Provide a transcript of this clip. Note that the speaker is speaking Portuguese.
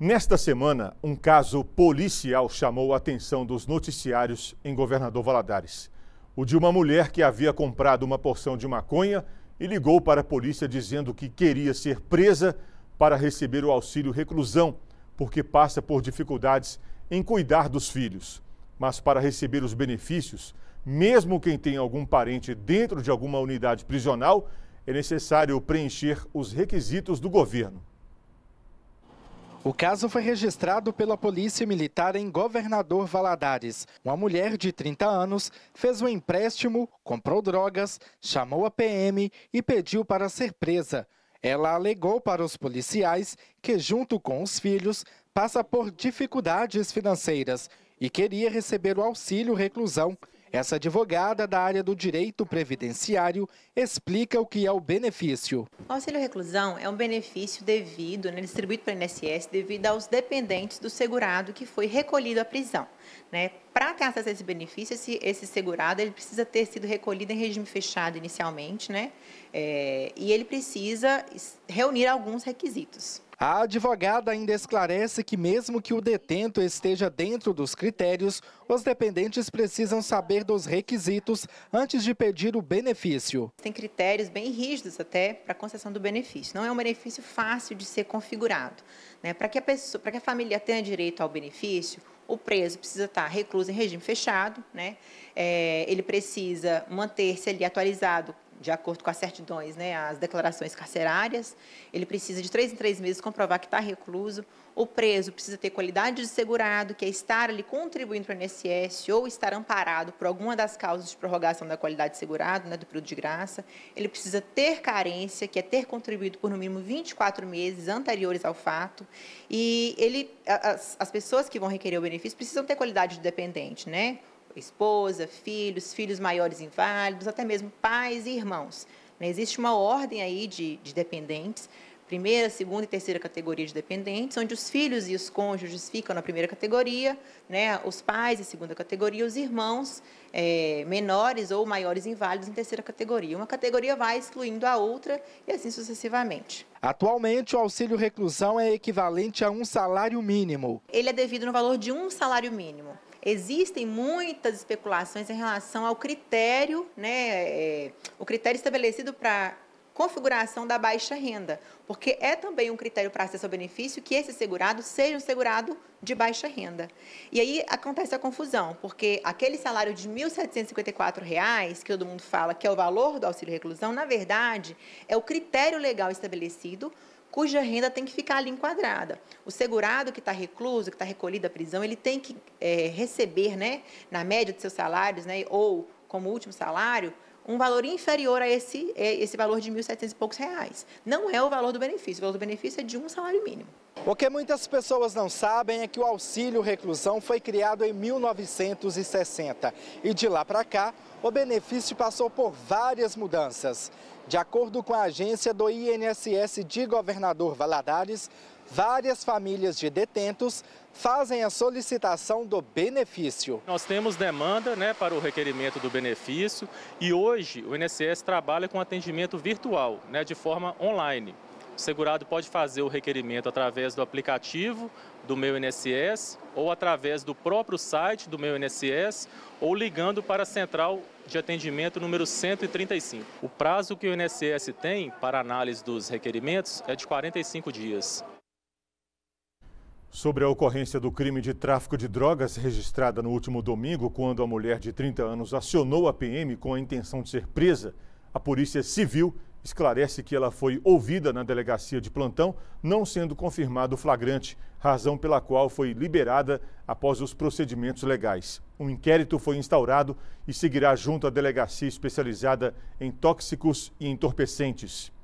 Nesta semana, um caso policial chamou a atenção dos noticiários em Governador Valadares. O de uma mulher que havia comprado uma porção de maconha e ligou para a polícia dizendo que queria ser presa para receber o auxílio reclusão, porque passa por dificuldades em cuidar dos filhos. Mas para receber os benefícios, mesmo quem tem algum parente dentro de alguma unidade prisional, é necessário preencher os requisitos do governo. O caso foi registrado pela Polícia Militar em Governador Valadares. Uma mulher de 30 anos fez um empréstimo, comprou drogas, chamou a PM e pediu para ser presa. Ela alegou para os policiais que, junto com os filhos, passa por dificuldades financeiras e queria receber o auxílio reclusão. Essa advogada da área do direito previdenciário explica o que é o benefício. O auxílio reclusão é um benefício devido, né, distribuído pelo INSS, devido aos dependentes do segurado que foi recolhido à prisão. Né? Para ter acesso a esse benefício, esse, esse, segurado ele precisa ter sido recolhido em regime fechado inicialmente, né? É, e ele precisa reunir alguns requisitos. A advogada ainda esclarece que, mesmo que o detento esteja dentro dos critérios, os dependentes precisam saber dos requisitos antes de pedir o benefício. Tem critérios bem rígidos até para a concessão do benefício. Não é um benefício fácil de ser configurado. Né? Para que, a que a família tenha direito ao benefício, o preso precisa estar tá recluso em regime fechado, né? É, ele precisa manter-se ali atualizado de acordo com as certidões, né, as declarações carcerárias, ele precisa de três em três meses comprovar que está recluso. O preso precisa ter qualidade de segurado, que é estar ali contribuindo para o INSS ou estar amparado por alguma das causas de prorrogação da qualidade de segurado, né, do período de graça. Ele precisa ter carência, que é ter contribuído por no mínimo 24 meses anteriores ao fato. E ele, as, as pessoas que vão requerer o benefício precisam ter qualidade de dependente, né? esposa, filhos, filhos maiores inválidos, até mesmo pais e irmãos. Né, existe uma ordem aí de, de dependentes, primeira, segunda e terceira categoria de dependentes, onde os filhos e os cônjuges ficam na primeira categoria, né? os pais em segunda categoria, os irmãos é, menores ou maiores inválidos em terceira categoria. Uma categoria vai excluindo a outra e assim sucessivamente. Atualmente, o auxílio reclusão é equivalente a um salário mínimo. Ele é devido no valor de um salário mínimo existem muitas especulações em relação ao critério, né, é, o critério estabelecido para configuração da baixa renda, porque é também um critério para acesso ao benefício que esse segurado seja um segurado de baixa renda. E aí acontece a confusão, porque aquele salário de R$ reais que todo mundo fala que é o valor do auxílio reclusão, na verdade, é o critério legal estabelecido cuja renda tem que ficar ali enquadrada. O segurado que está recluso, que está recolhido à prisão, ele tem que é, receber, né, na média de seus salários, né, ou como último salário, um valor inferior a esse, é, esse valor de 1.700 e poucos reais. Não é o valor do benefício, o valor do benefício é de um salário mínimo. O que muitas pessoas não sabem é que o auxílio reclusão foi criado em 1960 e de lá para cá o benefício passou por várias mudanças. De acordo com a agência do INSS de Governador Valadares, várias famílias de detentos fazem a solicitação do benefício. Nós temos demanda né, para o requerimento do benefício e hoje o INSS trabalha com atendimento virtual, né, de forma online. O segurado pode fazer o requerimento através do aplicativo do Meu INSS ou através do próprio site do Meu INSS ou ligando para a central de atendimento número 135. O prazo que o INSS tem para análise dos requerimentos é de 45 dias. Sobre a ocorrência do crime de tráfico de drogas registrada no último domingo, quando a mulher de 30 anos acionou a PM com a intenção de ser presa, a Polícia Civil esclarece que ela foi ouvida na delegacia de plantão, não sendo confirmado o flagrante, razão pela qual foi liberada após os procedimentos legais. Um inquérito foi instaurado e seguirá junto à delegacia especializada em tóxicos e entorpecentes.